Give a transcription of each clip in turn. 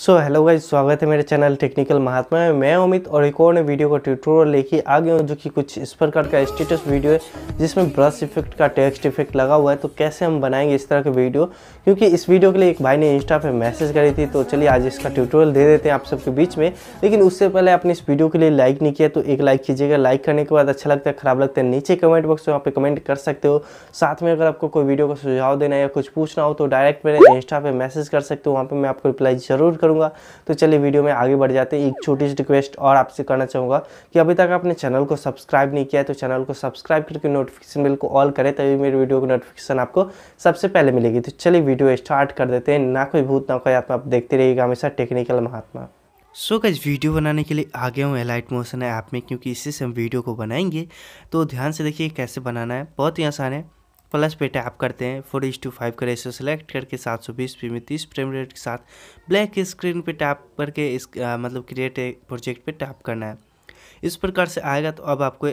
so hello guys स्वागत है मेरे चैनल टेक्निकल महात्मा में मैं अमित और एक और वीडियो का ट्यूटोरियल लेके आ गया हूँ जो कि कुछ इस प्रकार का स्टेटस वीडियो है जिसमें ब्रश इफेक्ट का टेक्स्ट इफेक्ट लगा हुआ है तो कैसे हम बनाएंगे इस तरह के वीडियो क्योंकि इस वीडियो के लिए एक भाई ने इंस्टा पे मैसेज करी थी तो चलिए आज इसका ट्यूटोरियल दे देते हैं आप सबके बीच में लेकिन उससे पहले आपने इस वीडियो के लिए लाइक नहीं किया तो एक लाइक कीजिएगा लाइक करने के बाद अच्छा लगता है खराब लगता है नीचे कमेंट बॉक्स में वहाँ पर कमेंट कर सकते हो साथ में अगर आपको कोई वीडियो का सुझाव देना है या कुछ पूछना हो तो डायरेक्ट मेरे इंस्टा पर मैसेज कर सकते हो वहाँ पर मैं आपको रिप्लाई जरूर करूँगा तो चलिए वीडियो में आगे बढ़ जाते हैं एक छोटी सी रिक्वेस्ट और आपसे करना चाहूँगा कि अभी तक आपने चैनल को सब्सक्राइब नहीं किया है तो चैनल को सब्सक्राइब करके नोटिफिकेशन बिल को ऑल करें तभी मेरे वीडियो की नोटिफिकेशन आपको सबसे पहले मिलेगी तो चलिए वीडियो स्टार्ट कर देते हैं ना कोई भूत ना कोई आत्मा आप देखते रहिएगा हमेशा technical Mahatma so so guys video बनाने के लिए आ गया हूँ एलाइट मोशन ऐप में क्योंकि इसी से हम वीडियो को बनाएंगे तो ध्यान से देखिए कैसे बनाना है बहुत ही आसान है प्लस पे टैप करते हैं फोर इज टू फाइव का रेशियो सेलेक्ट करके सात सौ बीस पी में तीस फ्रेम रेट के साथ ब्लैक स्क्रीन पे टैप करके इस आ, मतलब क्रिएट ए प्रोजेक्ट पे टैप करना है इस प्रकार से आएगा तो अब आपको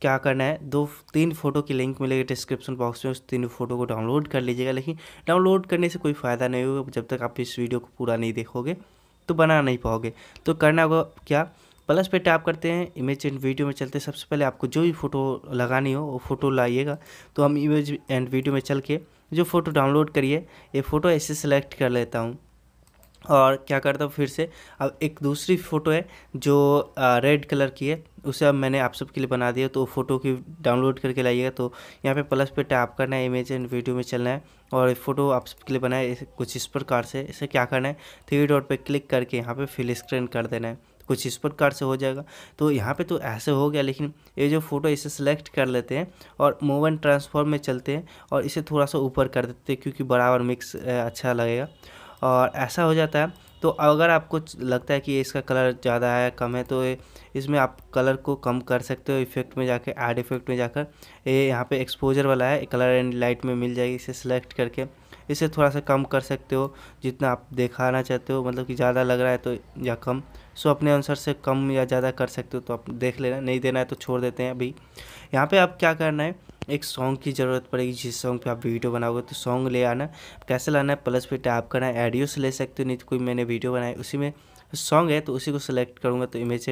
क्या करना है दो तीन फोटो की लिंक मिलेगी डिस्क्रिप्शन बॉक्स में उस तीन फोटो को डाउनलोड कर लीजिएगा लेकिन डाउनलोड करने से कोई फ़ायदा नहीं होगा जब तक आप इस वीडियो को पूरा नहीं देखोगे तो बना नहीं पाओगे तो करना होगा क्या प्लस पे टैप करते हैं इमेज एंड वीडियो में चलते हैं सबसे पहले आपको जो भी फ़ोटो लगानी हो वो फ़ोटो लाइएगा तो हम इमेज एंड वीडियो में चल के जो फ़ोटो डाउनलोड करिए ये फ़ोटो ऐसे सेलेक्ट कर लेता हूँ और क्या करता हूँ फिर से अब एक दूसरी फ़ोटो है जो रेड कलर की है उसे अब मैंने आप सबके लिए बना दिया तो फ़ोटो की डाउनलोड करके लाइएगा तो यहाँ पे प्लस पे टैप करना है इमेज एंड वीडियो में चलना है और फ़ोटो आप सबके लिए बनाए कुछ इस प्रकार से इसे क्या करना है थ्री डॉट पे क्लिक करके यहाँ पे फिल स्क्रीन कर देना है कुछ इस प्रकार से हो जाएगा तो यहाँ पे तो ऐसे हो गया लेकिन ये जो फ़ोटो इसे सेलेक्ट कर लेते हैं और मूव एंड ट्रांसफॉर्म में चलते हैं और इसे थोड़ा सा ऊपर कर देते हैं क्योंकि बराबर मिक्स अच्छा लगेगा और ऐसा हो जाता है तो अगर आपको लगता है कि इसका कलर ज़्यादा है कम है तो इसमें आप कलर को कम कर सकते हो इफेक्ट में जाकर एड इफेक्ट में जाकर ये यहाँ पे एक्सपोजर वाला है कलर एंड लाइट में मिल जाएगी इसे सेलेक्ट करके इसे थोड़ा सा कम कर सकते हो जितना आप दिखाना चाहते हो मतलब कि ज़्यादा लग रहा है तो या कम सो अपने आंसर से कम या ज़्यादा कर सकते हो तो आप देख लेना नहीं देना है तो छोड़ देते हैं अभी यहाँ पे आप क्या करना है एक सॉन्ग की ज़रूरत पड़ेगी जिस सॉन्ग पे आप वीडियो बनाओगे तो सॉन्ग ले आना कैसे लाना है प्लस पे टैप करना है एडियो से ले सकते हो नहीं तो कोई मैंने वीडियो बनाया उसी में सॉन्ग है तो उसी को सिलेक्ट करूँगा तो इमेज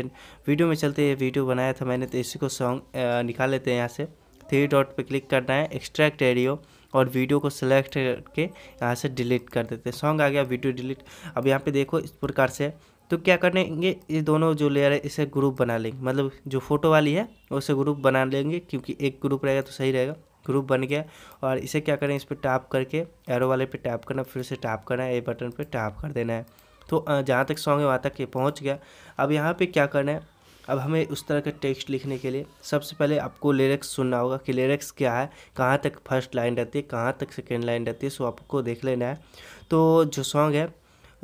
वीडियो में चलते ये वीडियो बनाया था मैंने तो इसी को सॉन्ग निकाल लेते हैं यहाँ से थ्री डॉट पर क्लिक करना है एक्स्ट्रैक्ट एडियो और वीडियो को सिलेक्ट करके यहाँ से डिलीट कर देते हैं सॉन्ग आ गया वीडियो डिलीट अब यहाँ पे देखो इस प्रकार से तो क्या करेंगे ये दोनों जो लेयर है इसे ग्रुप बना लेंगे मतलब जो फोटो वाली है उसे ग्रुप बना लेंगे क्योंकि एक ग्रुप रहेगा तो सही रहेगा ग्रुप बन गया और इसे क्या करें इस पर टैप करके एरो वाले पे टैप करना फिर से टैप करना है ए बटन पे टैप कर देना है तो जहाँ तक सॉन्ग है वहाँ तक ये पहुँच गया अब यहाँ पे क्या करना है अब हमें उस तरह का टेक्स्ट लिखने के लिए सबसे पहले आपको लिरिक्स सुनना होगा कि लिरिक्स क्या है कहाँ तक फर्स्ट लाइन रहती है कहाँ तक सेकेंड लाइन रहती है सो आपको देख लेना है तो जो सॉन्ग है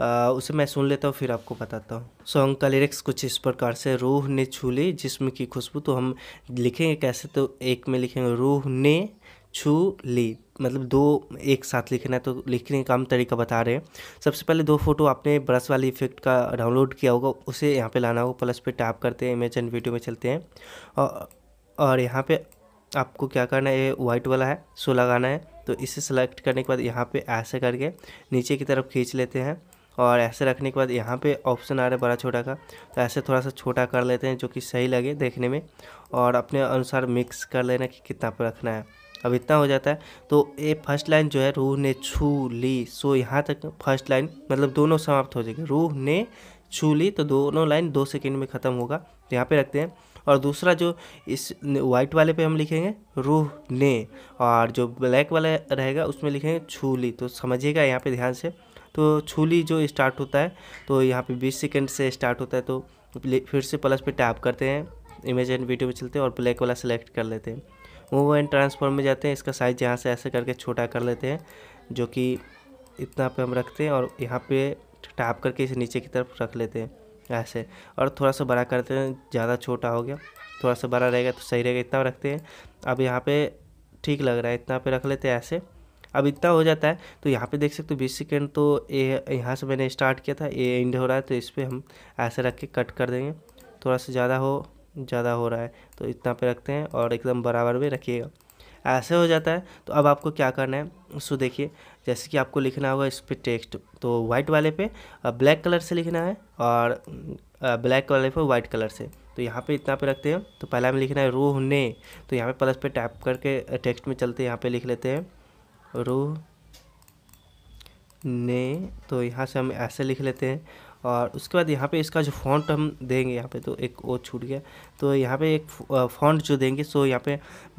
उसे मैं सुन लेता हूँ फिर आपको बताता हूँ सॉन्ग का लिरिक्स कुछ इस प्रकार से रूह ने छू ली जिसम की खुशबू तो हम लिखेंगे कैसे तो एक में लिखेंगे रूह ने छू ली मतलब दो एक साथ लिखना है तो लिखने का हम तरीका बता रहे हैं सबसे पहले दो फोटो आपने ब्रश वाले इफेक्ट का डाउनलोड किया होगा उसे यहाँ पे लाना होगा प्लस पे टैप करते हैं इमेज एंड वीडियो में चलते हैं और और यहाँ पे आपको क्या करना है ये वाइट वाला है सो लगाना है तो इसे सेलेक्ट करने के बाद यहाँ पे ऐसे करके नीचे की तरफ खींच लेते हैं और ऐसे रखने के बाद यहाँ पे ऑप्शन आ रहा है बड़ा छोटा का तो ऐसे थोड़ा सा छोटा कर लेते हैं जो कि सही लगे देखने में और अपने अनुसार मिक्स कर लेना कि कितना पर रखना है अब इतना हो जाता है तो ये फर्स्ट लाइन जो है रूह ने छू ली सो यहाँ तक फर्स्ट लाइन मतलब दोनों समाप्त हो जाएगी रूह ने छू ली तो दोनों लाइन दो सेकेंड में ख़त्म होगा तो यहाँ पर रखते हैं और दूसरा जो इस वाइट वाले पे हम लिखेंगे रूह ने और जो ब्लैक वाला रहेगा उसमें लिखेंगे छू ली तो समझिएगा यहाँ पे ध्यान से तो छुली जो स्टार्ट होता है तो यहाँ पे 20 सेकेंड से स्टार्ट होता है तो फिर से प्लस पे टैप करते हैं इमेज एंड वीडियो में चलते हैं और ब्लैक वाला सेलेक्ट कर लेते हैं मूव एंड ट्रांसफॉर्म में जाते हैं इसका साइज़ यहाँ से ऐसे करके छोटा कर लेते हैं जो कि इतना पे हम रखते हैं और यहाँ पे टैप करके इसे नीचे की तरफ रख लेते हैं ऐसे और थोड़ा सा बड़ा करते हैं ज़्यादा छोटा हो गया थोड़ा सा बड़ा रहेगा तो सही रहेगा इतना रखते हैं अब यहाँ पर ठीक लग रहा है इतना पे रख लेते हैं ऐसे अब इतना हो जाता है तो यहाँ पे देख सकते हो बीस सेकेंड तो ए यहाँ से मैंने स्टार्ट किया था ए एंड हो रहा है तो इस पर हम ऐसे रख के कट कर देंगे थोड़ा सा ज़्यादा हो ज़्यादा हो रहा है तो इतना पे रखते हैं और एकदम बराबर में रखिएगा ऐसे हो जाता है तो अब आपको क्या करना है सो देखिए जैसे कि आपको लिखना होगा इस पर टेक्स्ट तो वाइट वाले पे ब्लैक कलर से लिखना है और ब्लैक वाले पे वाइट कलर से तो यहाँ पे इतना पे रखते हैं तो पहला में लिखना है रोह ने तो यहाँ पे प्लस पे टैप करके टेक्स्ट में चलते हैं यहाँ पे लिख लेते हैं रो ने तो यहाँ से हम ऐसे लिख लेते हैं और उसके बाद यहाँ पे इसका जो फॉन्ट हम देंगे यहाँ पे तो एक ओ छूट गया तो यहाँ पे एक फॉन्ट जो देंगे सो यहाँ पे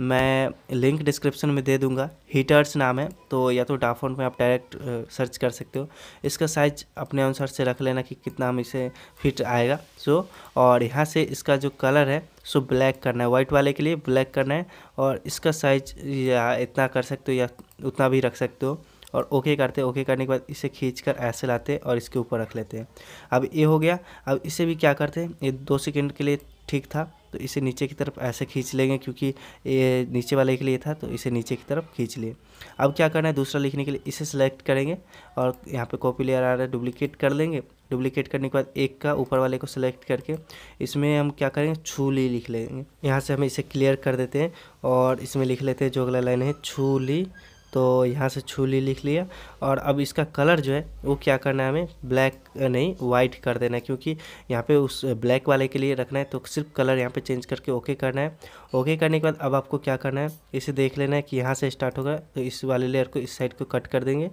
मैं लिंक डिस्क्रिप्शन में दे दूँगा हीटर्स नाम है तो या तो डाफॉन्ट में आप डायरेक्ट सर्च कर सकते हो इसका साइज अपने अनुसार से रख लेना कि कितना हम इसे फिट आएगा सो और यहाँ से इसका जो कलर है सो ब्लैक करना है वाइट वाले के लिए ब्लैक करना है और इसका साइज या इतना कर सकते हो या उतना भी रख सकते हो और ओके करते ओके करने के बाद इसे खींच कर ऐसे लाते और इसके ऊपर रख लेते हैं अब ये हो गया अब इसे भी क्या करते हैं ये दो सेकेंड के लिए ठीक था तो इसे नीचे की तरफ ऐसे खींच लेंगे क्योंकि ये नीचे वाले के लिए था तो इसे नीचे की तरफ खींच लिए अब क्या करना है दूसरा लिखने के लिए इसे सेलेक्ट करेंगे और यहाँ पे कॉपी लेयर आ रहा है डुप्लीकेट कर लेंगे डुप्लीकेट करने के बाद एक का ऊपर वाले को सेलेक्ट करके इसमें हम क्या करेंगे छूली लिख लेंगे यहाँ से हम इसे क्लियर कर देते हैं और इसमें लिख लेते हैं जो अगला लाइन है छूली तो यहाँ से छूली लिख लिया और अब इसका कलर जो है वो क्या करना है हमें ब्लैक नहीं वाइट कर देना है क्योंकि यहाँ पे उस ब्लैक वाले के लिए रखना है तो सिर्फ कलर यहाँ पे चेंज करके ओके करना है ओके करने के बाद अब आपको क्या करना है इसे देख लेना है कि यहाँ से स्टार्ट होगा तो इस वाले लेयर को इस साइड को कट कर देंगे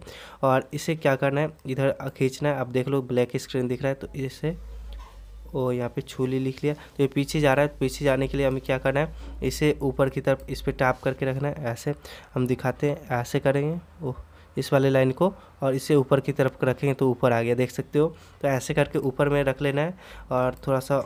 और इसे क्या करना है इधर खींचना है आप देख लो ब्लैक स्क्रीन दिख रहा है तो इसे और यहाँ पे छूली लिख लिया तो ये पीछे जा रहा है तो पीछे जाने के लिए हमें क्या करना है इसे ऊपर की तरफ इस पर टैप करके रखना है ऐसे हम दिखाते हैं ऐसे करेंगे ओह इस वाले लाइन को और इसे ऊपर की तरफ रखेंगे तो ऊपर आ गया देख सकते हो तो ऐसे करके ऊपर में रख लेना है और थोड़ा सा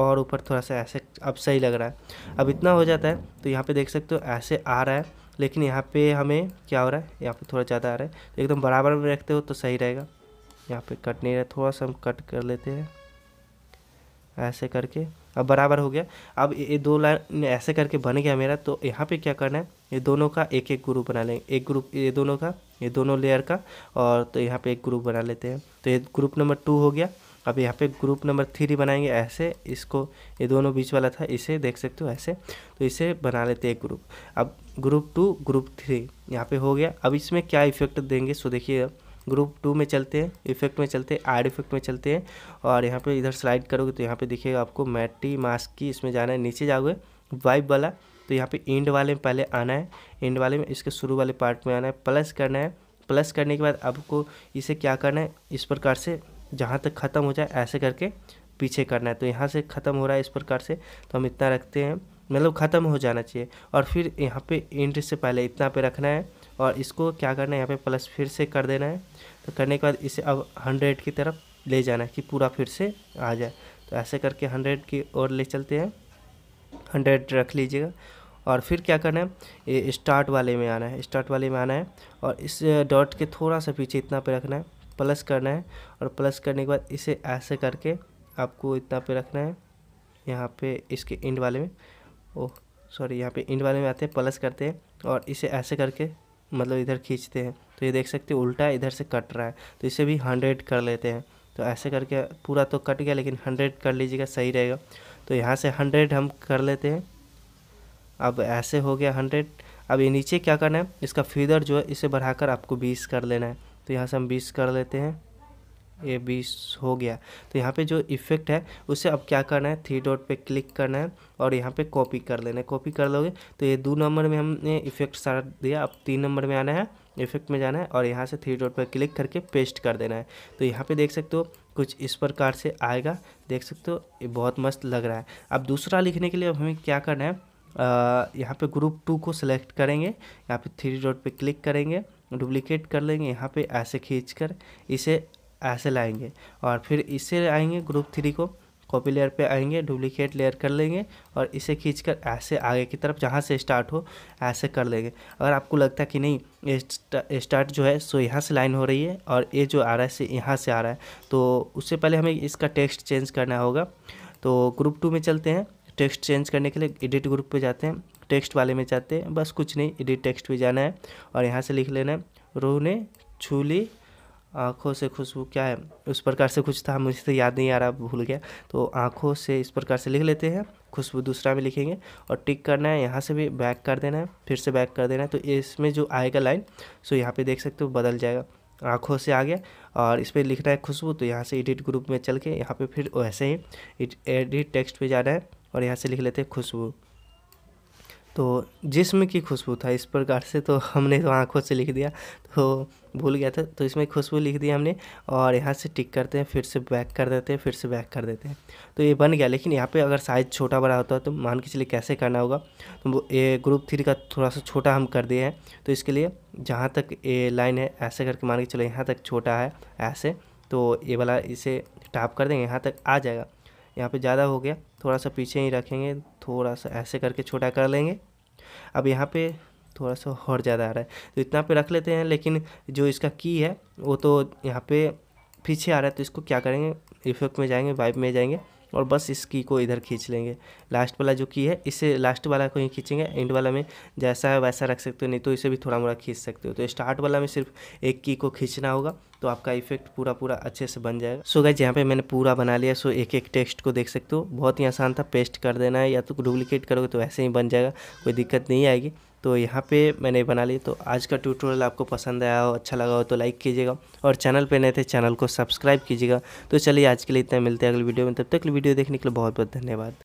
और ऊपर थोड़ा सा ऐसे अब सही लग रहा है अब इतना हो जाता है तो यहाँ पे देख सकते हो ऐसे आ रहा है लेकिन यहाँ पे हमें क्या हो रहा है यहाँ पे थोड़ा ज़्यादा आ रहा है तो एकदम बराबर में रखते हो तो सही रहेगा यहाँ पे कट नहीं रहा थोड़ा सा हम कट कर लेते हैं ऐसे करके अब बराबर हो गया अब ये दो लाइन ऐसे करके बन गया मेरा तो यहाँ पे क्या करना है ये दोनों का एक एक ग्रुप बना लेंगे एक ग्रुप ये दोनों का ये दोनों लेयर का और तो यहाँ पे एक ग्रुप बना लेते हैं तो ये ग्रुप नंबर टू हो गया अब यहाँ पे ग्रुप नंबर थ्री बनाएंगे ऐसे इसको ये दोनों बीच वाला था इसे देख सकते हो ऐसे तो इसे बना लेते हैं ग्रुप अब ग्रुप टू ग्रुप थ्री यहाँ पर हो गया अब इसमें क्या इफेक्ट देंगे सो देखिए ग्रुप टू में चलते हैं इफेक्ट में चलते हैं आर्ड इफेक्ट में चलते हैं और यहाँ पे इधर स्लाइड करोगे तो यहाँ पे देखिएगा आपको मैटी मास्क की इसमें जाना है नीचे जाओगे वाइब वाला तो यहाँ पे एंड वाले में पहले आना है एंड वाले में इसके शुरू वाले पार्ट में आना है प्लस करना है प्लस करने के बाद आपको इसे क्या करना है इस प्रकार से जहाँ तक ख़त्म हो जाए ऐसे करके पीछे करना है तो यहाँ से ख़त्म हो रहा है इस प्रकार से तो हम इतना रखते हैं मतलब ख़त्म हो जाना चाहिए और फिर यहाँ पे एंड से पहले इतना पे रखना है और इसको क्या करना है यहाँ पे प्लस फिर से कर देना है तो करने के बाद इसे अब हंड्रेड की तरफ ले जाना है कि पूरा फिर से आ जाए तो ऐसे करके हंड्रेड की ओर ले चलते हैं हंड्रेड रख लीजिएगा और फिर क्या करना है ये स्टार्ट वाले में आना है स्टार्ट वाले में आना है और इस डॉट के थोड़ा सा पीछे इतना पे रखना है प्लस करना है और प्लस करने के बाद इसे ऐसे करके आपको इतना पे रखना है यहाँ पे इसके इंड वाले में ओह सॉरी यहाँ पे इंड वाले में आते हैं प्लस करते हैं और इसे ऐसे करके मतलब इधर खींचते हैं तो ये देख सकते हो उल्टा इधर से कट रहा है तो इसे भी हंड्रेड कर लेते हैं तो ऐसे करके पूरा तो कट गया लेकिन हंड्रेड कर लीजिएगा सही रहेगा तो यहाँ से हंड्रेड हम कर लेते हैं अब ऐसे हो गया हंड्रेड अब ये नीचे क्या करना है इसका फीदर जो है इसे बढ़ाकर आपको बीस कर लेना है तो यहाँ से हम बीस कर लेते हैं ये बीस हो गया तो यहाँ पे जो इफ़ेक्ट है उसे अब क्या करना है थ्री डॉट पे क्लिक करना है और यहाँ पे कॉपी कर लेना है कॉपी कर लोगे तो ये दो नंबर में हमने इफ़ेक्ट सारा दिया अब तीन नंबर में आना है इफेक्ट में जाना है और यहाँ से थ्री डॉट पर क्लिक करके पेस्ट कर देना है तो यहाँ पे देख सकते हो कुछ इस प्रकार से आएगा देख सकते हो ये बहुत मस्त लग रहा है अब दूसरा लिखने के लिए अब हमें क्या करना है यहाँ पे ग्रुप टू को सिलेक्ट करेंगे यहाँ पे थ्री डॉट पे क्लिक करेंगे डुप्लीकेट कर लेंगे यहाँ पर ऐसे खींच कर इसे ऐसे लाएँगे और फिर इसे आएँगे ग्रुप थ्री को कॉपी लेयर पे आएंगे डुप्लीकेट लेयर कर लेंगे और इसे खींचकर ऐसे आगे की तरफ जहाँ से स्टार्ट हो ऐसे कर लेंगे अगर आपको लगता है कि नहीं स्टार्ट जो है सो यहाँ से लाइन हो रही है और ये जो आ रहा है से यहाँ से आ रहा है तो उससे पहले हमें इसका टेक्स्ट चेंज करना होगा तो ग्रुप टू में चलते हैं टेक्स्ट चेंज करने के लिए एडिट ग्रुप पर जाते हैं टेक्स्ट वाले में जाते हैं बस कुछ नहीं एडिट टेक्स्ट पर जाना है और यहाँ से लिख लेना है रोहू ने छू ली आँखों से खुशबू क्या है उस प्रकार से कुछ था मुझे तो याद नहीं आ रहा भूल गया तो आँखों से इस प्रकार से लिख लेते हैं खुशबू दूसरा में लिखेंगे और टिक करना है यहाँ से भी बैक कर देना है फिर से बैक कर देना है तो इसमें जो आएगा लाइन सो यहाँ पे देख सकते हो बदल जाएगा आँखों से आ गया और इस पर लिखना है खुशबू तो यहाँ से एडिट ग्रुप में चल के यहाँ पर फिर वैसे ही एडिट टेक्स्ट पर जाना है और यहाँ से लिख लेते हैं खुशबू तो जिसम की खुशबू था इस प्रकार से तो हमने तो आँखों से लिख दिया तो भूल गया था तो इसमें खुशबू लिख दिया हमने और यहाँ से टिक करते हैं फिर से बैक कर देते हैं फिर से बैक कर देते हैं तो ये बन गया लेकिन यहाँ पे अगर साइज़ छोटा बड़ा होता है तो मान के चलिए कैसे करना होगा तो ये ग्रुप थ्री का थोड़ा सा छोटा हम कर दिए हैं तो इसके लिए जहाँ तक ये लाइन है ऐसे करके मान के चलो यहाँ तक छोटा है ऐसे तो ये वाला इसे टाप कर देंगे यहाँ तक आ जाएगा यहाँ पे ज़्यादा हो गया थोड़ा सा पीछे ही रखेंगे थोड़ा सा ऐसे करके छोटा कर लेंगे अब यहाँ पे थोड़ा सा और ज़्यादा आ रहा है तो इतना पे रख लेते हैं लेकिन जो इसका की है वो तो यहाँ पे पीछे आ रहा है तो इसको क्या करेंगे इफेक्ट में जाएंगे वाइप में जाएंगे और बस इस की को इधर खींच लेंगे लास्ट वाला जो की है इसे लास्ट वाला को ही खींचेंगे एंड वाला में जैसा है वैसा रख सकते हो नहीं तो इसे भी थोड़ा मोड़ा खींच सकते हो तो स्टार्ट वाला में सिर्फ एक की को खींचना होगा तो आपका इफेक्ट पूरा पूरा अच्छे से बन जाएगा सो गाइज यहाँ पे मैंने पूरा बना लिया सो एक एक टेक्स्ट को देख सकते हो बहुत ही आसान था पेस्ट कर देना है या तो डुप्लीकेट करोगे तो ऐसे ही बन जाएगा कोई दिक्कत नहीं आएगी तो यहाँ पे मैंने बना ली तो आज का ट्यूटोरियल आपको पसंद आया हो अच्छा लगा हो तो लाइक कीजिएगा और चैनल पर नए थे चैनल को सब्सक्राइब कीजिएगा तो चलिए आज के लिए इतना मिलते हैं अगले वीडियो में तब तक वीडियो देखने के लिए बहुत बहुत धन्यवाद